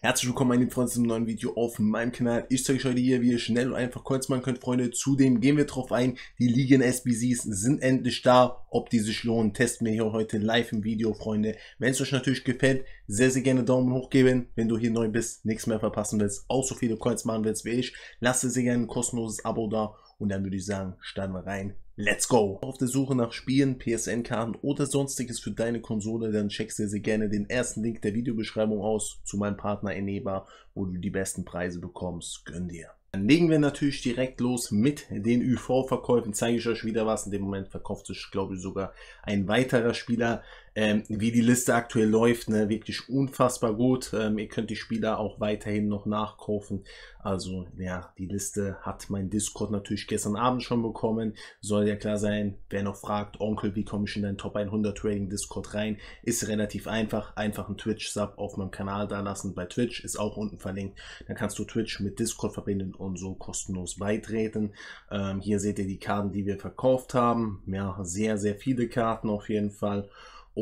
Herzlich willkommen meine Freunde zu einem neuen Video auf meinem Kanal. Ich zeige euch heute hier, wie ihr schnell und einfach Coins machen könnt, Freunde. Zudem gehen wir drauf ein, die Ligen SBCs sind endlich da. Ob die sich lohnen, testen wir hier heute live im Video, Freunde. Wenn es euch natürlich gefällt, sehr, sehr gerne Daumen hoch geben. Wenn du hier neu bist, nichts mehr verpassen willst, auch so viele Coins machen willst wie ich, lasse sehr gerne ein kostenloses Abo da. Und dann würde ich sagen, starten wir rein Let's go! Auf der Suche nach Spielen, PSN-Karten oder sonstiges für deine Konsole, dann check sehr, sehr gerne den ersten Link der Videobeschreibung aus zu meinem Partner Eneba, wo du die besten Preise bekommst. Gönn dir! Dann legen wir natürlich direkt los mit den UV-Verkäufen. Zeige ich euch wieder was. In dem Moment verkauft sich, glaube ich, sogar ein weiterer Spieler ähm, wie die Liste aktuell läuft, ne, wirklich unfassbar gut. Ähm, ihr könnt die Spieler auch weiterhin noch nachkaufen. Also ja, die Liste hat mein Discord natürlich gestern Abend schon bekommen. Soll ja klar sein, wer noch fragt, Onkel, wie komme ich in deinen Top 100 Trading Discord rein? Ist relativ einfach. Einfach einen Twitch-Sub auf meinem Kanal da lassen. Bei Twitch ist auch unten verlinkt. Dann kannst du Twitch mit Discord verbinden und so kostenlos beitreten. Ähm, hier seht ihr die Karten, die wir verkauft haben. Ja, sehr, sehr viele Karten auf jeden Fall.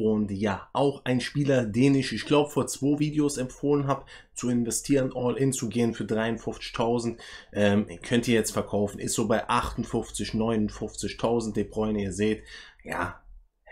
Und ja, auch ein Spieler, den ich, ich glaube, vor zwei Videos empfohlen habe, zu investieren, all in zu gehen für 53.000. Ähm, könnt ihr jetzt verkaufen. Ist so bei 58.000, 59.000. De Bräune, ihr seht, ja,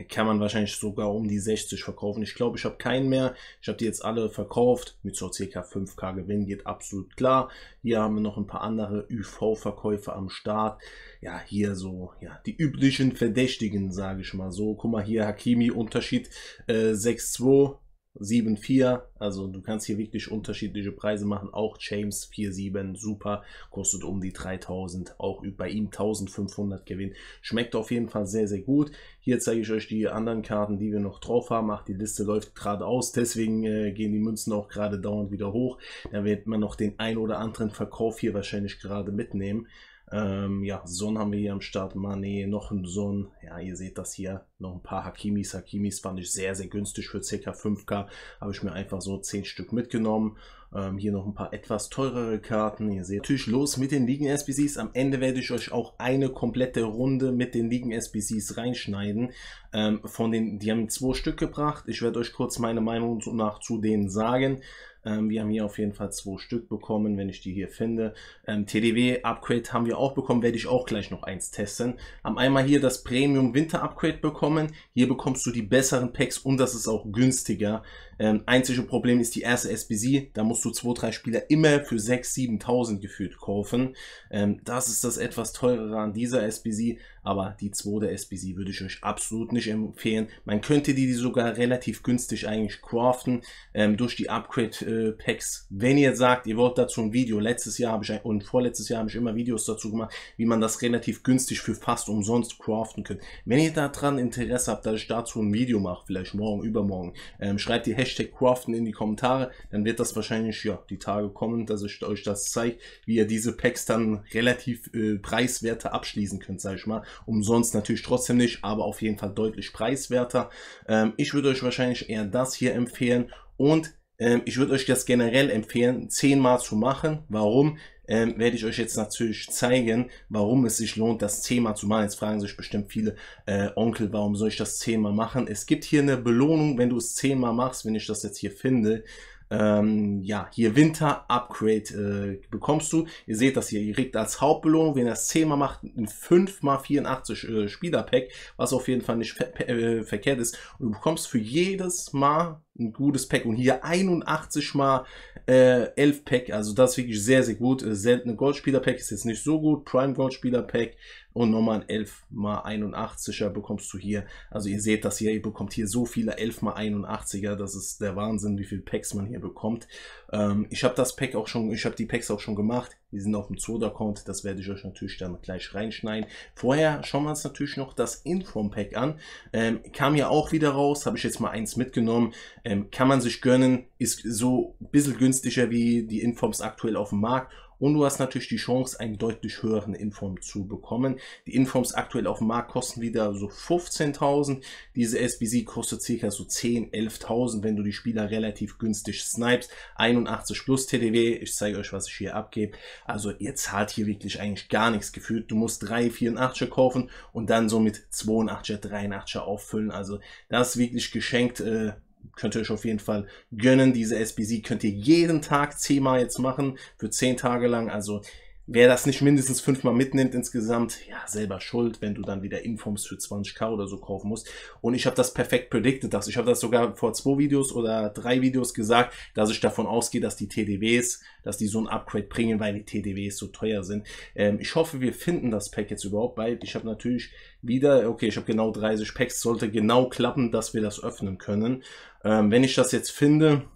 kann man wahrscheinlich sogar um die 60 verkaufen. Ich glaube, ich habe keinen mehr. Ich habe die jetzt alle verkauft. Mit so ca. 5k Gewinn geht absolut klar. Hier haben wir noch ein paar andere UV-Verkäufe am Start. Ja, hier so, ja, die üblichen Verdächtigen, sage ich mal so. Guck mal hier, Hakimi-Unterschied äh, 6-2. 7,4. Also du kannst hier wirklich unterschiedliche Preise machen. Auch James 4,7, super. Kostet um die 3000. Auch bei ihm 1500 Gewinn. Schmeckt auf jeden Fall sehr, sehr gut. Hier zeige ich euch die anderen Karten, die wir noch drauf haben. Ach, die Liste läuft gerade aus. Deswegen äh, gehen die Münzen auch gerade dauernd wieder hoch. Da wird man noch den ein oder anderen Verkauf hier wahrscheinlich gerade mitnehmen. Ähm, ja, Son haben wir hier am Start, Mane, noch ein Son. Ja, ihr seht das hier, noch ein paar Hakimis. Hakimis fand ich sehr, sehr günstig für ca. 5k. Habe ich mir einfach so 10 Stück mitgenommen. Ähm, hier noch ein paar etwas teurere Karten. Ihr seht natürlich los mit den Ligen SBCs. Am Ende werde ich euch auch eine komplette Runde mit den Ligen SBCs reinschneiden. Ähm, von den, die haben zwei Stück gebracht. Ich werde euch kurz meine Meinung nach zu denen sagen. Ähm, wir haben hier auf jeden Fall zwei Stück bekommen, wenn ich die hier finde. Ähm, TDW Upgrade haben wir auch bekommen, werde ich auch gleich noch eins testen. Haben einmal hier das Premium Winter Upgrade bekommen. Hier bekommst du die besseren Packs und das ist auch günstiger. Ähm, einzige Problem ist die erste SBC, da musst du 2-3 Spieler immer für 6.000, 7.000 gefühlt kaufen. Ähm, das ist das etwas teurere an dieser SBC, aber die zweite SBC würde ich euch absolut nicht empfehlen. Man könnte die sogar relativ günstig eigentlich craften ähm, durch die Upgrade-Packs. Äh, Wenn ihr sagt, ihr wollt dazu ein Video, letztes Jahr habe ich und vorletztes Jahr habe ich immer Videos dazu gemacht, wie man das relativ günstig für fast umsonst craften könnt. Wenn ihr daran Interesse habt, dass ich dazu ein Video mache, vielleicht morgen, übermorgen, ähm, schreibt die Hashtag Craften in die Kommentare. Dann wird das wahrscheinlich ja die Tage kommen, dass ich euch das zeige, wie ihr diese Packs dann relativ äh, preiswerter abschließen könnt, sage ich mal. Umsonst natürlich trotzdem nicht, aber auf jeden Fall deutlich preiswerter. Ähm, ich würde euch wahrscheinlich eher das hier empfehlen und ähm, ich würde euch das generell empfehlen, zehnmal zu machen. Warum? ähm, werde ich euch jetzt natürlich zeigen, warum es sich lohnt, das Thema zu machen. Jetzt fragen sich bestimmt viele, äh, Onkel, warum soll ich das Thema machen? Es gibt hier eine Belohnung, wenn du das Thema machst, wenn ich das jetzt hier finde. Ähm, ja, hier Winter Upgrade äh, bekommst du. Ihr seht das hier, ihr kriegt als Hauptbelohnung, wenn ihr das Thema macht, ein 5x84 äh, Spieler-Pack, was auf jeden Fall nicht ver äh, verkehrt ist. Und du bekommst für jedes Mal ein gutes Pack. Und hier 81 mal äh, 11 Pack. Also das ist wirklich sehr, sehr gut. Äh, seltene Goldspieler-Pack ist jetzt nicht so gut. Prime Goldspieler-Pack. Und nochmal ein 11 mal 81er bekommst du hier. Also ihr seht das hier, ihr bekommt hier so viele 11 mal 81er. Das ist der Wahnsinn, wie viele Packs man hier bekommt. Ähm, ich habe das Pack auch schon, ich habe die Packs auch schon gemacht. Die sind auf dem Zoda-Account, das werde ich euch natürlich dann gleich reinschneiden. Vorher schauen wir uns natürlich noch das Inform-Pack an. Ähm, kam ja auch wieder raus, habe ich jetzt mal eins mitgenommen. Ähm, kann man sich gönnen, ist so ein bisschen günstiger wie die Informs aktuell auf dem Markt und du hast natürlich die Chance, einen deutlich höheren Inform zu bekommen. Die Informs aktuell auf dem Markt kosten wieder so 15.000. Diese SBC kostet circa so 10, 11.000, wenn du die Spieler relativ günstig snipest. 81 plus TDW. Ich zeige euch, was ich hier abgebe. Also ihr zahlt hier wirklich eigentlich gar nichts gefühlt. Du musst 3, 84 er kaufen und dann so mit 82er, 83er auffüllen. Also das ist wirklich geschenkt. Äh, könnt ihr euch auf jeden Fall gönnen. Diese SBC könnt ihr jeden Tag zehnmal jetzt machen für zehn Tage lang. Also Wer das nicht mindestens fünfmal mitnimmt insgesamt, ja, selber schuld, wenn du dann wieder Informs für 20k oder so kaufen musst. Und ich habe das perfekt predicted, dass ich habe das sogar vor zwei Videos oder drei Videos gesagt, dass ich davon ausgehe, dass die TDWs, dass die so ein Upgrade bringen, weil die TDWs so teuer sind. Ähm, ich hoffe, wir finden das Pack jetzt überhaupt bald. Ich habe natürlich wieder, okay, ich habe genau 30 Packs, sollte genau klappen, dass wir das öffnen können. Ähm, wenn ich das jetzt finde,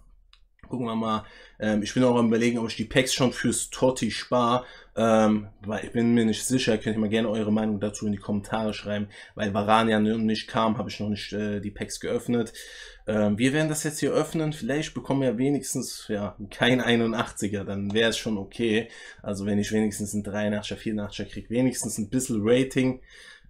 gucken wir mal, ähm, ich bin auch am überlegen, ob ich die Packs schon fürs Totti spare. Ähm, weil ich bin mir nicht sicher, könnt ihr mal gerne eure Meinung dazu in die Kommentare schreiben. Weil Varan ja nicht kam, habe ich noch nicht äh, die Packs geöffnet. Ähm, wir werden das jetzt hier öffnen. Vielleicht bekommen wir wenigstens ja, kein 81er, dann wäre es schon okay. Also wenn ich wenigstens einen 83er, 84er kriege, wenigstens ein bisschen Rating.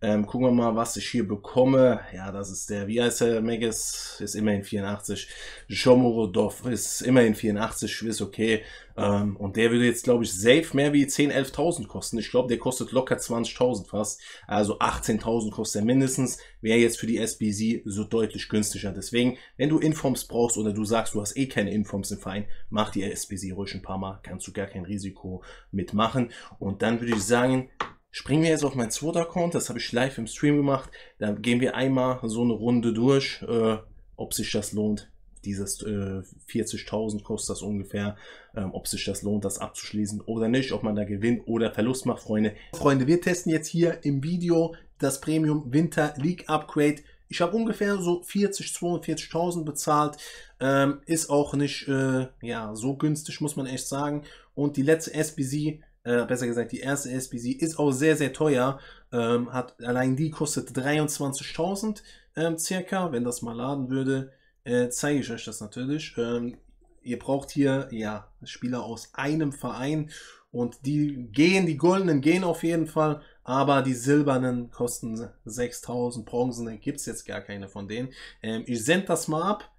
Ähm, gucken wir mal, was ich hier bekomme. Ja, das ist der, wie heißt der, Megas ist immerhin 84. Shomurodov ist immerhin 84, ist okay. Ähm, und der würde jetzt, glaube ich, safe mehr wie 10.000, 11 11.000 kosten. Ich glaube, der kostet locker 20.000 fast. Also 18.000 kostet er mindestens. Wäre jetzt für die SBC so deutlich günstiger. Deswegen, wenn du Informs brauchst oder du sagst, du hast eh keine Informs im Verein, mach die SBC ruhig ein paar Mal. Kannst du gar kein Risiko mitmachen. Und dann würde ich sagen, Springen wir jetzt auf meinen zweiten Account, das habe ich live im Stream gemacht. Da gehen wir einmal so eine Runde durch, äh, ob sich das lohnt. Dieses äh, 40.000 kostet das ungefähr, ähm, ob sich das lohnt, das abzuschließen oder nicht, ob man da Gewinn oder Verlust macht, Freunde. Freunde, wir testen jetzt hier im Video das Premium Winter League Upgrade. Ich habe ungefähr so 40, 42.000 bezahlt. Ähm, ist auch nicht äh, ja, so günstig, muss man echt sagen. Und die letzte SBC äh, besser gesagt, die erste SBC ist auch sehr, sehr teuer. Ähm, hat, allein die kostet 23.000 ähm, circa. Wenn das mal laden würde, äh, zeige ich euch das natürlich. Ähm, ihr braucht hier ja Spieler aus einem Verein und die gehen, die goldenen gehen auf jeden Fall, aber die silbernen kosten 6000, bronzene gibt es jetzt gar keine von denen. Ähm, ich sende das mal ab.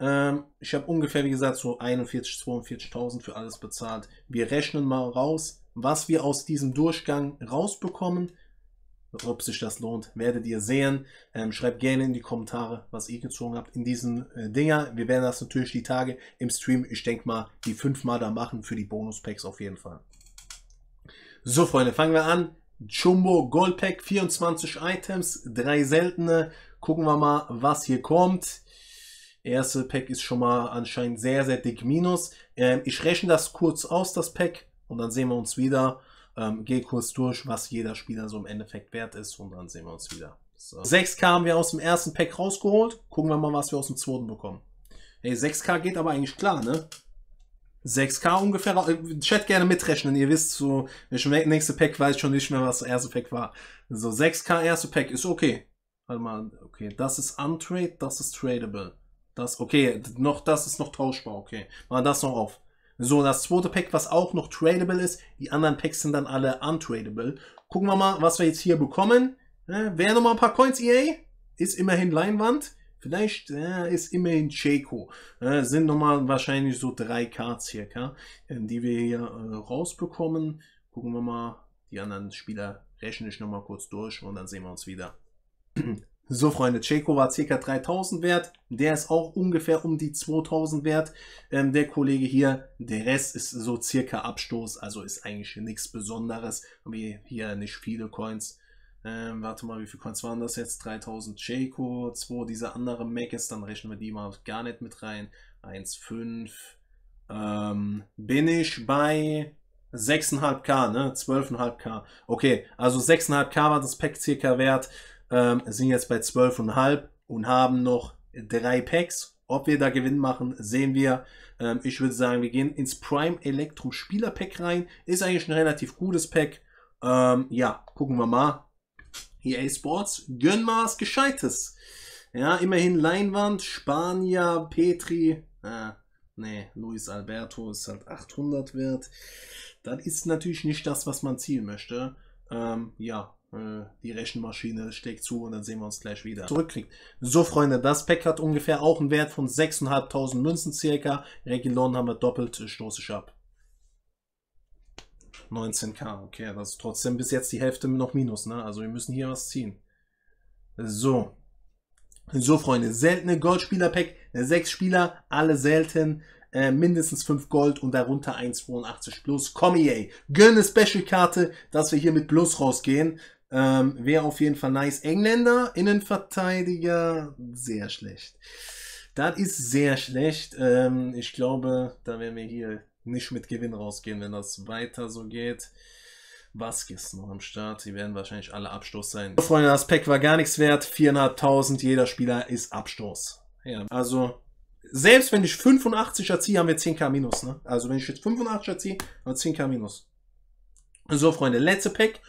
Ähm, ich habe ungefähr, wie gesagt, so 41.000, 42.000 für alles bezahlt. Wir rechnen mal raus, was wir aus diesem Durchgang rausbekommen, ob sich das lohnt, werdet ihr sehen. Ähm, schreibt gerne in die Kommentare, was ihr gezogen habt in diesen äh, Dinger. Wir werden das natürlich die Tage im Stream, ich denke mal, die fünfmal da machen für die Bonus-Packs auf jeden Fall. So, Freunde, fangen wir an. Jumbo Gold Pack, 24 Items, drei seltene. Gucken wir mal, was hier kommt. Erste Pack ist schon mal anscheinend sehr, sehr dick Minus. Ähm, ich rechne das kurz aus, das Pack. Und dann sehen wir uns wieder. Ähm, gehe kurz durch, was jeder Spieler so im Endeffekt wert ist. Und dann sehen wir uns wieder. So. 6K haben wir aus dem ersten Pack rausgeholt. Gucken wir mal, was wir aus dem zweiten bekommen. Ey, 6K geht aber eigentlich klar, ne? 6K ungefähr. Äh, Chat gerne mitrechnen. Ihr wisst, so, nächste Pack weiß schon nicht mehr, was das erste Pack war. So, 6K erste Pack ist okay. Warte mal, okay, das ist untrade, das ist tradable. Das, okay, noch, das ist noch tauschbar, okay. Mal das noch auf. So, das zweite Pack, was auch noch tradable ist. Die anderen Packs sind dann alle untradable. Gucken wir mal, was wir jetzt hier bekommen. Äh, Wäre nochmal ein paar Coins, EA? Ist immerhin Leinwand. Vielleicht äh, ist immerhin Checo. Äh, sind nochmal wahrscheinlich so drei Cards circa, äh, die wir hier äh, rausbekommen. Gucken wir mal die anderen Spieler rechne ich nochmal kurz durch und dann sehen wir uns wieder. So Freunde, Checo war ca. 3000 wert, der ist auch ungefähr um die 2000 wert, ähm, der Kollege hier, der Rest ist so circa Abstoß, also ist eigentlich nichts Besonderes, wie hier nicht viele Coins, ähm, warte mal, wie viele Coins waren das jetzt, 3000 Checo, 2 diese anderen Macs, dann rechnen wir die mal gar nicht mit rein, 1,5, ähm, bin ich bei 6,5k, ne, 12,5k, okay, also 6,5k war das Pack circa wert, ähm, sind jetzt bei 12,5 und haben noch drei Packs. Ob wir da Gewinn machen, sehen wir. Ähm, ich würde sagen, wir gehen ins Prime Electro Spieler Pack rein. Ist eigentlich ein relativ gutes Pack. Ähm, ja, gucken wir mal. EA Sports, gönn mal was Gescheites. Ja, immerhin Leinwand, Spanier, Petri. Äh, nee, Luis Alberto ist halt 800 wert. Das ist natürlich nicht das, was man ziehen möchte. Ähm, ja, äh, die Rechenmaschine steckt zu und dann sehen wir uns gleich wieder. Zurückklickt. So, Freunde, das Pack hat ungefähr auch einen Wert von 6.500 Münzen circa. Regilon haben wir doppelt, äh, stoße ich ab. 19k, okay, das ist trotzdem bis jetzt die Hälfte noch minus, ne? Also wir müssen hier was ziehen. So. So, Freunde, seltene Goldspieler-Pack, sechs Spieler, alle selten. Äh, mindestens 5 Gold und darunter 1,82 plus. Komm EA, gönne Special-Karte, dass wir hier mit Plus rausgehen. Ähm, Wäre auf jeden Fall nice. Engländer, Innenverteidiger, sehr schlecht. Das ist sehr schlecht. Ähm, ich glaube, da werden wir hier nicht mit Gewinn rausgehen, wenn das weiter so geht. Vasquez noch am Start. Sie werden wahrscheinlich alle Abstoß sein. So, Freunde, das Pack war gar nichts wert. 4.500, jeder Spieler ist Abstoß. Ja, also, selbst wenn ich 85er ziehe, haben wir 10k minus. Ne? Also, wenn ich jetzt 85er ziehe, haben wir 10k minus. So, Freunde, letzte Pack.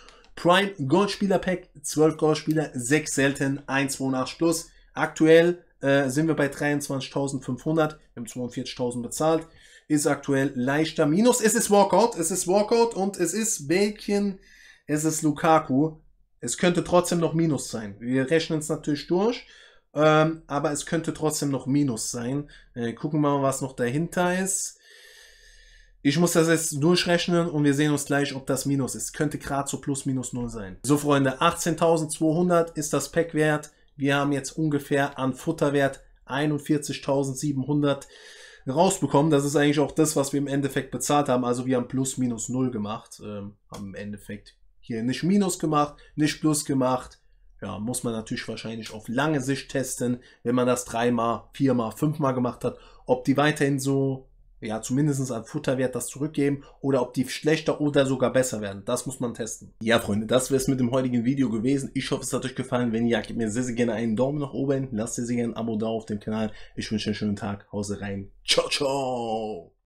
Prime Goldspieler Pack, 12 Goldspieler, 6 selten, 1,82 plus. Aktuell äh, sind wir bei 23.500, wir haben 42.000 bezahlt. Ist aktuell leichter Minus. Es ist Walkout, es ist Walkout und es ist Belgien, es ist Lukaku. Es könnte trotzdem noch Minus sein. Wir rechnen es natürlich durch, ähm, aber es könnte trotzdem noch Minus sein. Äh, gucken wir mal, was noch dahinter ist. Ich muss das jetzt durchrechnen und wir sehen uns gleich, ob das Minus ist. Könnte gerade so plus minus null sein. So Freunde, 18.200 ist das Pack wert. Wir haben jetzt ungefähr an Futterwert 41.700 rausbekommen. Das ist eigentlich auch das, was wir im Endeffekt bezahlt haben. Also wir haben plus minus null gemacht. Ähm, haben im Endeffekt hier nicht minus gemacht, nicht plus gemacht. Ja, muss man natürlich wahrscheinlich auf lange Sicht testen, wenn man das dreimal, viermal, fünfmal gemacht hat, ob die weiterhin so ja, zumindest an Futterwert das zurückgeben oder ob die schlechter oder sogar besser werden. Das muss man testen. Ja, Freunde, das wäre es mit dem heutigen Video gewesen. Ich hoffe, es hat euch gefallen. Wenn ja, gebt mir sehr, sehr gerne einen Daumen nach oben. Lasst sehr, sehr gerne ein Abo da auf dem Kanal. Ich wünsche euch einen schönen Tag. Hause rein. Ciao, ciao.